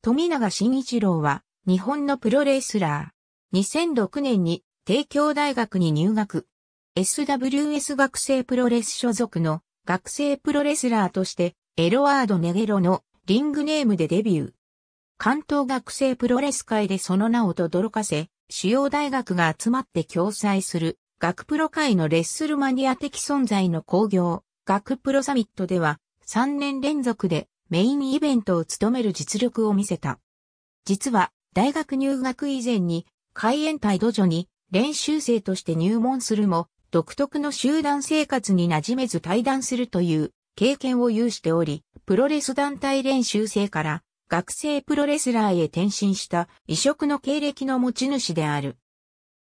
富永慎一郎は日本のプロレスラー。2006年に帝京大学に入学。SWS 学生プロレス所属の学生プロレスラーとしてエロワード・ネゲロのリングネームでデビュー。関東学生プロレス界でその名を轟かせ、主要大学が集まって共催する学プロ界のレッスルマニア的存在の興行、学プロサミットでは3年連続でメインイベントを務める実力を見せた。実は、大学入学以前に、海援隊土女に練習生として入門するも、独特の集団生活に馴染めず対談するという経験を有しており、プロレス団体練習生から学生プロレスラーへ転身した異色の経歴の持ち主である。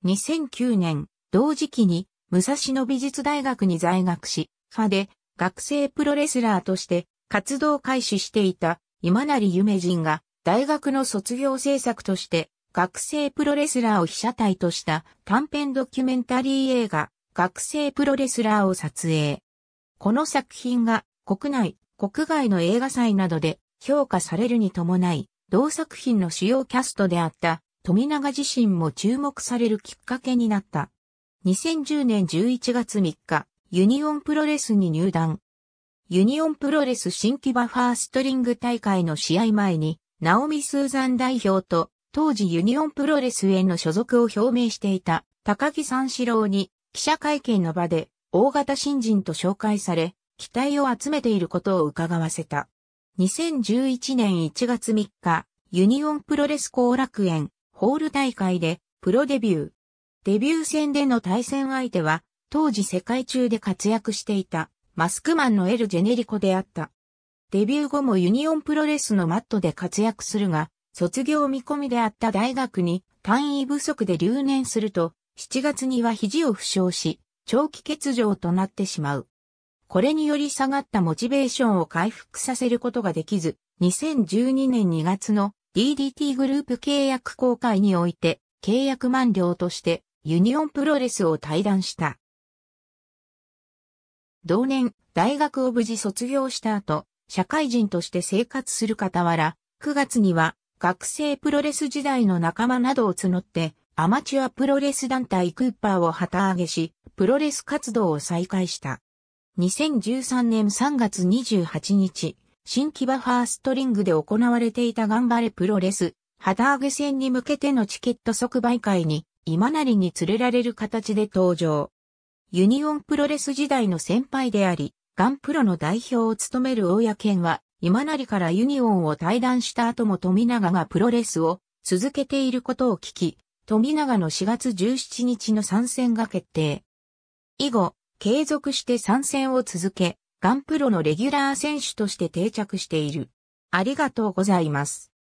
2009年、同時期に武蔵野美術大学に在学し、ファで学生プロレスラーとして活動開始していた今成夢人が大学の卒業制作として学生プロレスラーを被写体とした短編ドキュメンタリー映画学生プロレスラーを撮影。この作品が国内、国外の映画祭などで評価されるに伴い、同作品の主要キャストであった富永自身も注目されるきっかけになった。2010年11月3日、ユニオンプロレスに入団。ユニオンプロレス新規バファーストリング大会の試合前に、ナオミ・スーザン代表と、当時ユニオンプロレスへの所属を表明していた高木三四郎に、記者会見の場で、大型新人と紹介され、期待を集めていることを伺わせた。2011年1月3日、ユニオンプロレス後楽園、ホール大会で、プロデビュー。デビュー戦での対戦相手は、当時世界中で活躍していた、マスクマンのエル・ジェネリコであった。デビュー後もユニオンプロレスのマットで活躍するが、卒業見込みであった大学に単位不足で留年すると、7月には肘を負傷し、長期欠場となってしまう。これにより下がったモチベーションを回復させることができず、2012年2月の DDT グループ契約公開において、契約満了としてユニオンプロレスを退団した。同年、大学を無事卒業した後、社会人として生活する傍ら、9月には学生プロレス時代の仲間などを募って、アマチュアプロレス団体クーパーを旗揚げし、プロレス活動を再開した。2013年3月28日、新木場ファーストリングで行われていた頑張れプロレス、旗揚げ戦に向けてのチケット即売会に、今なりに連れられる形で登場。ユニオンプロレス時代の先輩であり、ガンプロの代表を務める大谷健は、今成からユニオンを退団した後も富永がプロレスを続けていることを聞き、富永の4月17日の参戦が決定。以後、継続して参戦を続け、ガンプロのレギュラー選手として定着している。ありがとうございます。